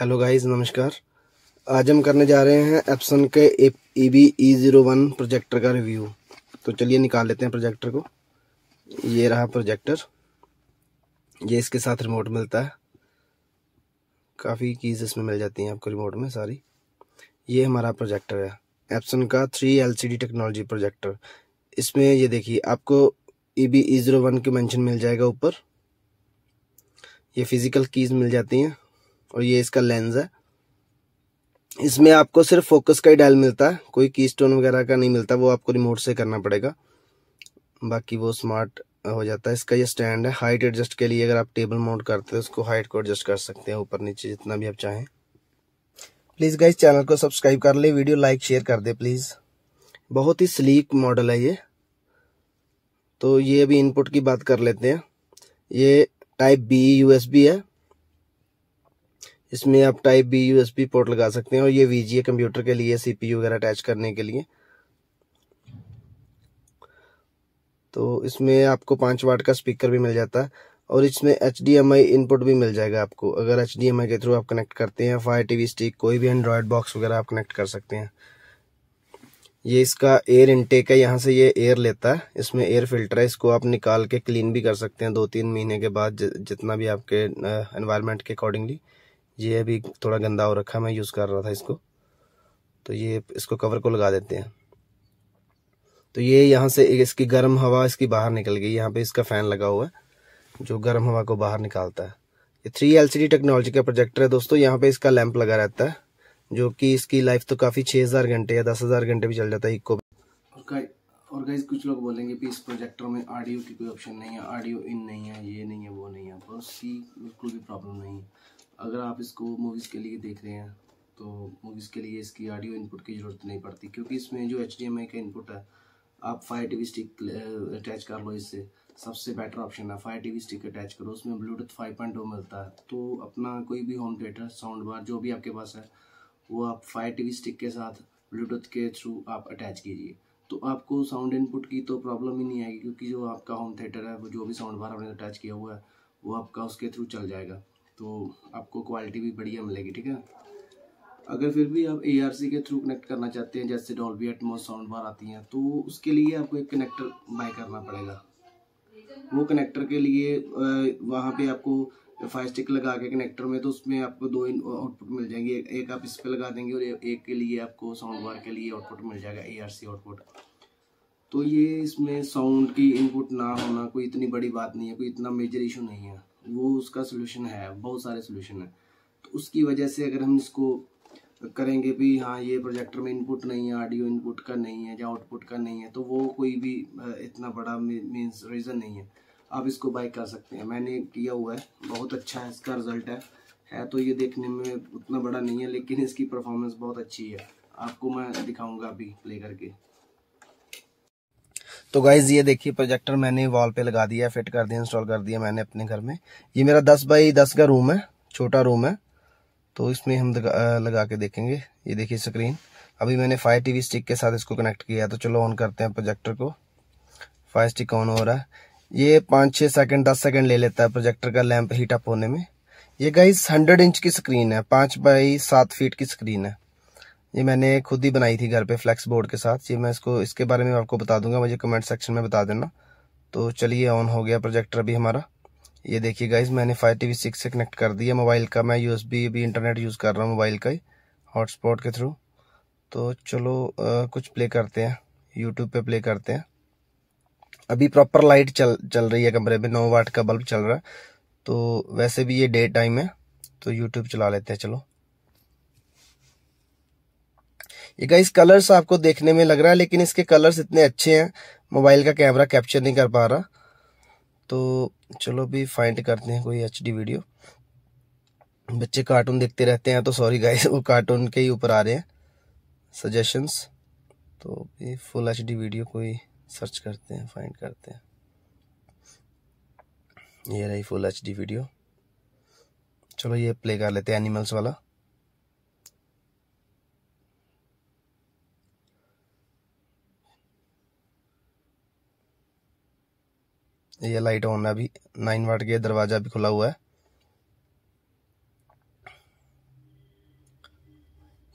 hello guys नमस्कार आज हम करने जा रहे हैं एप्सन के E B E zero one projector का रिव्यू तो चलिए निकाल लेते हैं प्रोजेक्टर को ये रहा प्रोजेक्टर ये इसके साथ रिमोट मिलता है काफ़ी कीज़ इसमें मिल जाती हैं आपको रिमोट में सारी ये हमारा प्रोजेक्टर है एप्सन का थ्री एलसीडी टेक्नोलॉजी प्रोजेक्टर इसमें ये देखिए आपको E B E zero one के मैंशन मिल जाएगा ऊपर ये फिज़िकल कीज़ मिल जाती हैं और ये इसका लेंस है इसमें आपको सिर्फ फोकस का ही डायल मिलता है कोई की स्टोन वगैरह का नहीं मिलता वो आपको रिमोट से करना पड़ेगा बाकी वो स्मार्ट हो जाता है इसका ये स्टैंड है हाइट एडजस्ट के लिए अगर आप टेबल माउंट करते हैं उसको हाइट को एडजस्ट कर सकते हैं ऊपर नीचे जितना भी आप चाहें प्लीज़ गाइज चैनल को सब्सक्राइब कर ले वीडियो लाइक शेयर कर दे प्लीज़ बहुत ही स्लीक मॉडल है ये तो ये अभी इनपुट की बात कर लेते हैं ये टाइप बी यूएसबी है इसमें आप टाइप बी यूएसबी पोर्ट लगा सकते हैं और ये वीजीए कंप्यूटर के लिए सीपीयू वगैरह अटैच करने के लिए तो इसमें आपको पाँच वाट का स्पीकर भी मिल जाता है और इसमें एच इनपुट भी मिल जाएगा आपको अगर एच के थ्रू आप कनेक्ट करते हैं फायर टी स्टिक कोई भी एंड्रॉयड बॉक्स वगैरह आप कनेक्ट कर सकते हैं ये इसका एयर इनटेक है यहाँ से ये एयर लेता है इसमें एयर फिल्टर है इसको आप निकाल के क्लीन भी कर सकते हैं दो तीन महीने के बाद जितना भी आपके एनवायरमेंट के अकॉर्डिंगली ये अभी थोड़ा गंदा हो रखा मैं यूज़ कर रहा था इसको तो ये इसको कवर को लगा देते हैं तो ये यहाँ से इसकी गर्म हवा इसकी बाहर निकल गई यहाँ पे इसका फ़ैन लगा हुआ है जो गर्म हवा को बाहर निकालता है ये थ्री एलसीडी टेक्नोलॉजी का प्रोजेक्टर है दोस्तों यहाँ पे इसका लैंप लगा रहता है जो कि इसकी लाइफ तो काफ़ी छः हज़ार घंटे या दस हज़ार घंटे भी चल जाता है इको और गाइज कुछ लोग बोलेंगे कि इस प्रोजेक्टर में ऑडियो की कोई ऑप्शन नहीं है ऑडियो इन नहीं है ये नहीं है वो नहीं है बस की बिल्कुल भी प्रॉब्लम नहीं है अगर आप इसको मूवीज़ के लिए देख रहे हैं तो मूवीज़ के लिए इसकी ऑडियो इनपुट की ज़रूरत नहीं पड़ती क्योंकि इसमें जो एच का इनपुट है आप फायर टी स्टिक अटैच कर लो इससे सबसे बेटर ऑप्शन है फायर टी स्टिक अटैच करो उसमें ब्लूटूथ फाइव पॉइंट मिलता है तो अपना कोई भी होम थिएटर साउंड बार जो भी आपके पास है वो आप फायर टी स्टिक के साथ ब्लूटूथ के थ्रू आप अटैच कीजिए तो आपको साउंड इनपुट की तो प्रॉब्लम ही नहीं आएगी क्योंकि जो आपका होम थिएटर है वो जो भी साउंड बार आपने अटैच किया हुआ है वो आपका उसके थ्रू चल जाएगा तो आपको क्वालिटी भी बढ़िया मिलेगी ठीक है अगर फिर भी आप ए के थ्रू कनेक्ट करना चाहते हैं जैसे डॉल्बी एटमोस साउंड बार आती हैं तो उसके लिए आपको एक कनेक्टर बाय करना पड़ेगा वो कनेक्टर के लिए वहाँ पे आपको फाइव स्टिक लगा के कनेक्टर में तो उसमें आपको दो आउटपुट मिल जाएंगे एक, एक आप इस पर लगा देंगे और एक के लिए आपको साउंड बार के लिए आउटपुट मिल जाएगा ए आउटपुट तो ये इसमें साउंड की इनपुट ना होना कोई इतनी बड़ी बात नहीं है कोई इतना मेजर इशू नहीं है वो उसका सोल्यूशन है बहुत सारे सोल्यूशन है तो उसकी वजह से अगर हम इसको करेंगे भी हाँ ये प्रोजेक्टर में इनपुट नहीं है ऑडियो इनपुट का नहीं है या आउटपुट का नहीं है तो वो कोई भी इतना बड़ा मीन्स रीज़न नहीं है आप इसको बाई कर सकते हैं मैंने किया हुआ है बहुत अच्छा है इसका रिजल्ट है है तो ये देखने में उतना बड़ा नहीं है लेकिन इसकी परफॉर्मेंस बहुत अच्छी है आपको मैं दिखाऊंगा अभी प्ले करके तो गाइज ये देखिए प्रोजेक्टर मैंने वॉल पे लगा दिया फिट कर दिया इंस्टॉल कर दिया मैंने अपने घर में ये मेरा दस बाई दस का रूम है छोटा रूम है तो इसमें हम लगा के देखेंगे ये देखिए स्क्रीन अभी मैंने फायर टीवी स्टिक के साथ इसको कनेक्ट किया तो चलो ऑन करते हैं प्रोजेक्टर को फायर स्टिक ऑन हो रहा है ये पाँच छः सेकंड दस सेकंड ले लेता है प्रोजेक्टर का लैंप हीट अप होने में ये गाइस हंड्रेड इंच की स्क्रीन है पाँच बाई सात फीट की स्क्रीन है ये मैंने खुद ही बनाई थी घर पे फ्लेक्स बोर्ड के साथ ये मैं इसको इसके बारे में आपको बता दूंगा मुझे कमेंट सेक्शन में बता देना तो चलिए ऑन हो गया प्रोजेक्टर अभी हमारा ये देखिए गाइज मैंने फाइव टी वी सिक्स से कनेक्ट कर दिया मोबाइल का मैं यू भी इंटरनेट यूज़ कर रहा हूँ मोबाइल का ही हॉटस्पॉट के थ्रू तो चलो आ, कुछ प्ले करते हैं यूट्यूब पर प्ले करते हैं अभी प्रॉपर लाइट चल चल रही है कमरे में नौ वाट का बल्ब चल रहा है तो वैसे भी ये डे टाइम है तो यूट्यूब चला लेते हैं चलो ये गाइस कलर्स आपको देखने में लग रहा है लेकिन इसके कलर्स इतने अच्छे हैं मोबाइल का कैमरा कैप्चर नहीं कर पा रहा तो चलो भी फाइंड करते हैं कोई एच वीडियो बच्चे कार्टून देखते रहते हैं तो सॉरी गाइस वो कार्टून के ही ऊपर आ रहे हैं सजेशंस तो ये फुल एच वीडियो कोई सर्च करते हैं फाइंड करते हैं ये रही फुल एच वीडियो चलो ये प्ले कर लेते हैं एनिमल्स वाला ये लाइट ऑन है अभी नाइन वाट के दरवाज़ा भी खुला हुआ है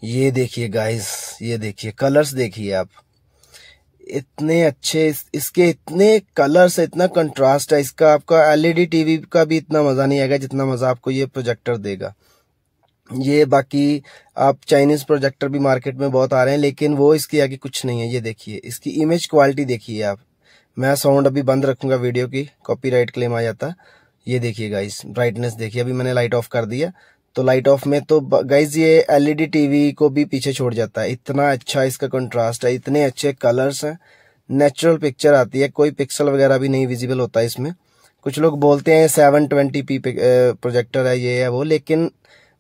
ये देखिए गाइस ये देखिए कलर्स देखिए आप इतने अच्छे इस, इसके इतने कलर्स इतना कंट्रास्ट है इसका आपका एलईडी टीवी e का भी इतना मज़ा नहीं आएगा जितना मज़ा आपको ये प्रोजेक्टर देगा ये बाकी आप चाइनीज़ प्रोजेक्टर भी मार्केट में बहुत आ रहे हैं लेकिन वो इसके आगे कुछ नहीं है ये देखिए इसकी इमेज क्वालिटी देखिए आप मैं साउंड अभी बंद रखूंगा वीडियो की कॉपीराइट क्लेम आ जाता ये देखिए गाइस ब्राइटनेस देखिए अभी मैंने लाइट ऑफ कर दिया तो लाइट ऑफ में तो गाइस ये एलईडी टीवी को भी पीछे छोड़ जाता है इतना अच्छा इसका कंट्रास्ट है इतने अच्छे कलर्स हैं नेचुरल पिक्चर आती है कोई पिक्सल वगैरह भी नहीं विजिबल होता है इसमें कुछ लोग बोलते हैं सेवन ट्वेंटी पी प्रोजेक्टर है ये है वो लेकिन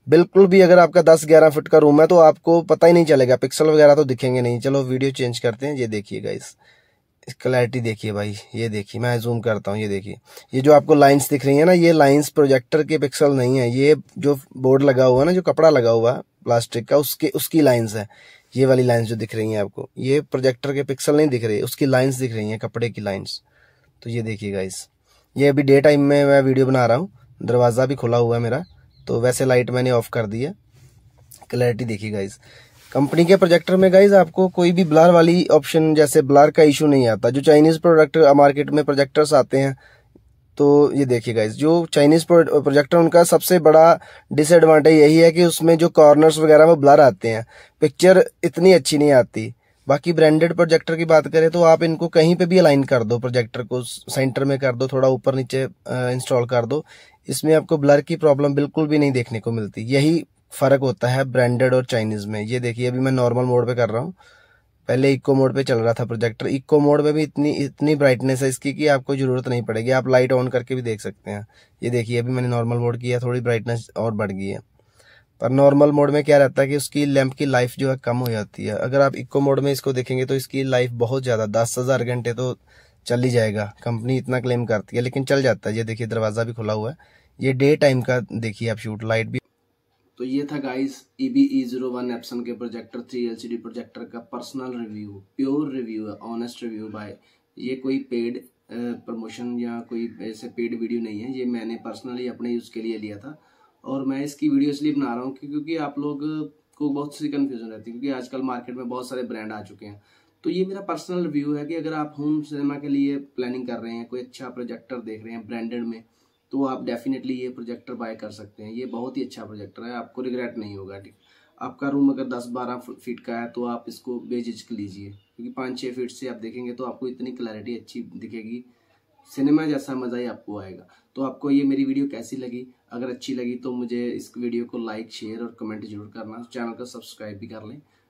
बिल्कुल भी अगर आपका दस ग्यारह फुट का रूम है तो आपको पता ही नहीं चलेगा पिक्सल वगैरह तो दिखेंगे नहीं चलो वीडियो चेंज करते हैं ये देखिए गाइस क्लैरिटी देखिए भाई ये देखिए मैं जूम करता हूँ ये देखिए ये जो आपको लाइंस दिख रही है ना ये लाइंस प्रोजेक्टर के पिक्सल नहीं है ये जो बोर्ड लगा हुआ है ना जो कपड़ा लगा हुआ है प्लास्टिक का उसके उसकी लाइंस है ये वाली लाइंस जो दिख रही हैं आपको ये प्रोजेक्टर के पिक्सल नहीं दिख रही उसकी लाइन्स दिख रही हैं कपड़े की लाइन्स तो ये देखिएगा इस ये अभी डे टाइम में मैं वीडियो बना रहा हूँ दरवाज़ा भी खुला हुआ है मेरा तो वैसे लाइट मैंने ऑफ कर दी है क्लैरिटी देखिएगा इस कंपनी के प्रोजेक्टर में गाइज आपको कोई भी ब्लर वाली ऑप्शन जैसे ब्लर का इशू नहीं आता जो चाइनीज़ प्रोडक्ट मार्केट में प्रोजेक्टर्स आते हैं तो ये देखिए गाइज जो चाइनीज़ प्रोजेक्टर उनका सबसे बड़ा डिसएडवांटेज यही है कि उसमें जो कॉर्नर्स वगैरह में ब्लर आते हैं पिक्चर इतनी अच्छी नहीं आती बाकी ब्रांडेड प्रोजेक्टर की बात करें तो आप इनको कहीं पे भी अलाइन कर दो प्रोजेक्टर को सेंटर में कर दो थोड़ा ऊपर नीचे इंस्टॉल कर दो इसमें आपको ब्लर की प्रॉब्लम बिल्कुल भी नहीं देखने को मिलती यही फ़र्क होता है ब्रांडेड और चाइनीज़ में ये देखिए अभी मैं नॉर्मल मोड पे कर रहा हूँ पहले इको मोड पे चल रहा था प्रोजेक्टर इको मोड में भी इतनी इतनी ब्राइटनेस है इसकी कि आपको ज़रूरत नहीं पड़ेगी आप लाइट ऑन करके भी देख सकते हैं ये देखिए अभी मैंने नॉर्मल मोड किया थोड़ी ब्राइटनेस और बढ़ गई है पर नॉर्मल मोड में क्या रहता है कि उसकी लैंप की लाइफ जो है कम हो जाती है अगर आप इको मोड में इसको देखेंगे तो इसकी लाइफ बहुत ज़्यादा दस हज़ार घंटे तो चल ही जाएगा कंपनी इतना क्लेम करती है लेकिन चल जाता है ये देखिए दरवाज़ा भी खुला हुआ है ये डे टाइम का देखिए आप शूट लाइट भी तो ये था guys E B E zero one Epson के प्रोजेक्टर थ्री एल प्रोजेक्टर का पर्सनल रिव्यू प्योर रिव्यू है ऑनेस्ट रिव्यू बाय ये कोई पेड प्रमोशन या कोई ऐसे पेड वीडियो नहीं है ये मैंने पर्सनली अपने यूज़ के लिए लिया था और मैं इसकी वीडियो इसलिए बना रहा हूँ क्योंकि आप लोग को बहुत सी कन्फ्यूजन रहती है क्योंकि आजकल मार्केट में बहुत सारे ब्रांड आ चुके हैं तो ये मेरा पर्सनल रिव्यू है कि अगर आप होम सिनेमा के लिए प्लानिंग कर रहे हैं कोई अच्छा प्रोजेक्टर देख रहे हैं ब्रांडेड में तो आप डेफिनेटली ये प्रोजेक्टर बाय कर सकते हैं ये बहुत ही अच्छा प्रोजेक्टर है आपको रिग्रेट नहीं होगा ठीक आपका रूम अगर दस बारह फीट का है तो आप इसको बेझिझक लीजिए क्योंकि पाँच छः फीट से आप देखेंगे तो आपको इतनी क्लैरिटी अच्छी दिखेगी सिनेमा जैसा मज़ा ही आपको आएगा तो आपको ये मेरी वीडियो कैसी लगी अगर अच्छी लगी तो मुझे इस वीडियो को लाइक शेयर और कमेंट जरूर करना चैनल को सब्सक्राइब भी कर लें